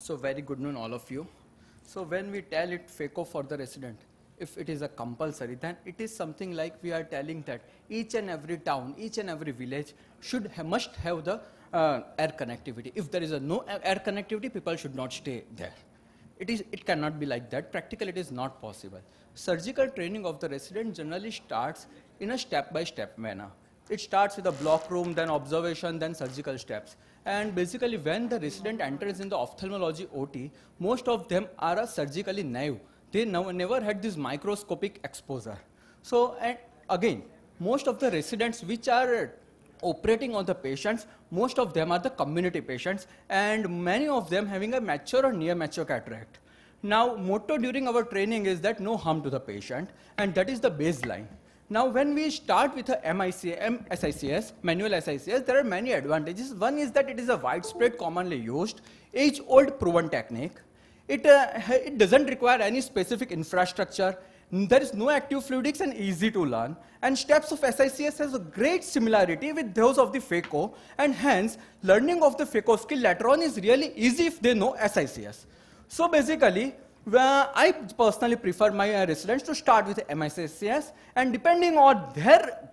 So very good noon all of you. So when we tell it FACO for the resident, if it is a compulsory, then it is something like we are telling that each and every town, each and every village should ha must have the uh, air connectivity. If there is a no air connectivity, people should not stay there. It, is, it cannot be like that. Practically, it is not possible. Surgical training of the resident generally starts in a step-by-step -step manner. It starts with a block room, then observation, then surgical steps. And basically, when the resident enters in the ophthalmology OT, most of them are surgically naive. They now never had this microscopic exposure. So, and again, most of the residents which are operating on the patients, most of them are the community patients, and many of them having a mature or near mature cataract. Now, motto during our training is that no harm to the patient, and that is the baseline. Now, when we start with a MICM SICS, manual SICS, there are many advantages. One is that it is a widespread, commonly used, age-old proven technique. It, uh, it doesn't require any specific infrastructure. There is no active fluidics and easy to learn. And steps of SICS has a great similarity with those of the FACO. And hence, learning of the FACO skill later on is really easy if they know SICS. So basically, I personally prefer my uh, residents to start with MSSCS and depending on their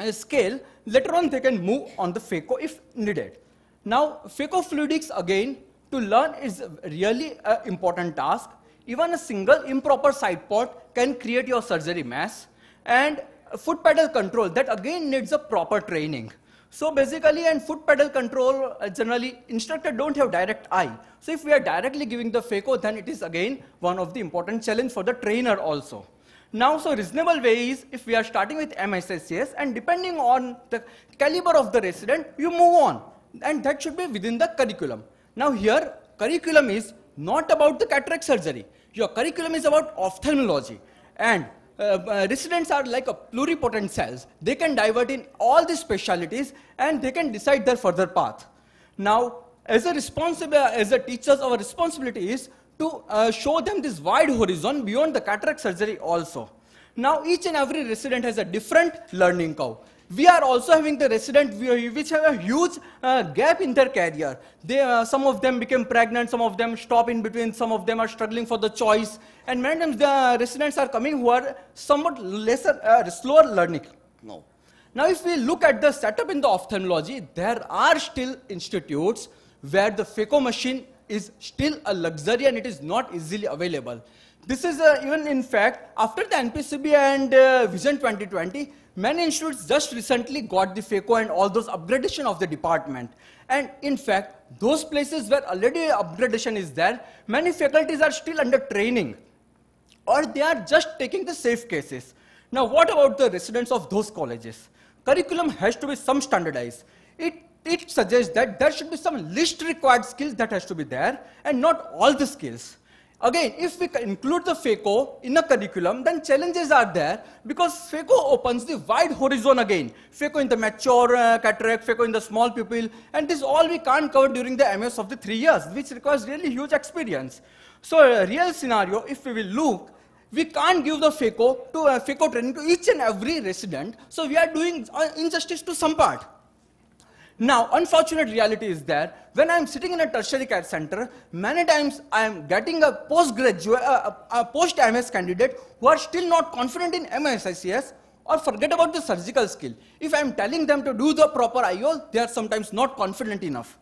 uh, scale, later on they can move on the FACO if needed. Now, FACO fluidics again, to learn is really an important task. Even a single improper side port can create your surgery mess. And foot pedal control, that again needs a proper training. So basically, and foot pedal control, uh, generally, instructor don't have direct eye. So if we are directly giving the FACO, then it is again one of the important challenge for the trainer also. Now, so reasonable way is if we are starting with MSSCS and depending on the caliber of the resident, you move on. And that should be within the curriculum. Now here, curriculum is not about the cataract surgery. Your curriculum is about ophthalmology. And uh, uh, residents are like a pluripotent cells. They can divert in all these specialities and they can decide their further path. Now, as a responsible, as a teachers, our responsibility is to uh, show them this wide horizon beyond the cataract surgery also. Now, each and every resident has a different learning curve we are also having the resident which have a huge uh, gap in their career. They, uh, some of them became pregnant, some of them stop in between, some of them are struggling for the choice. And many times the residents are coming who are somewhat lesser, uh, slower learning. No. Now if we look at the setup in the ophthalmology, there are still institutes where the FECO machine is still a luxury and it is not easily available. This is uh, even in fact, after the NPCB and uh, Vision 2020, Many institutes just recently got the FACO and all those upgradation of the department. And in fact, those places where already upgradation is there, many faculties are still under training or they are just taking the safe cases. Now, what about the residents of those colleges? Curriculum has to be some standardized. It, it suggests that there should be some least required skills that has to be there and not all the skills. Again, if we include the FACO in a curriculum, then challenges are there because FACO opens the wide horizon again. FACO in the mature uh, cataract, FACO in the small pupil, and this all we can't cover during the MS of the three years, which requires really huge experience. So a real scenario, if we will look, we can't give the FACO, to, uh, FACO training to each and every resident, so we are doing uh, injustice to some part. Now, unfortunate reality is that when I'm sitting in a tertiary care center, many times I'm getting a postgraduate, a, a post-MS candidate who are still not confident in MSICS or forget about the surgical skill. If I'm telling them to do the proper IO, they are sometimes not confident enough.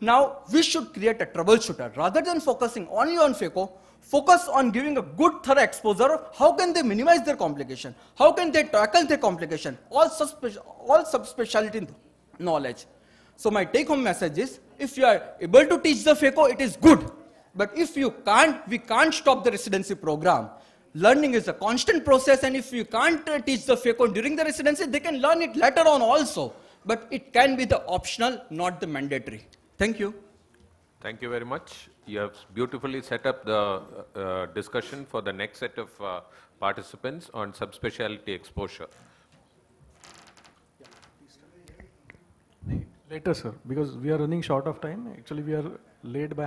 Now, we should create a troubleshooter. Rather than focusing only on FACO, focus on giving a good thorough exposure of how can they minimize their complication, how can they tackle their complication, all, subspeciality in the knowledge. So my take home message is, if you are able to teach the FECO, it is good. But if you can't, we can't stop the residency program. Learning is a constant process and if you can't uh, teach the FECO during the residency, they can learn it later on also. But it can be the optional, not the mandatory. Thank you. Thank you very much. You have beautifully set up the uh, discussion for the next set of uh, participants on subspecialty exposure. Later, sir, because we are running short of time. Actually, we are late by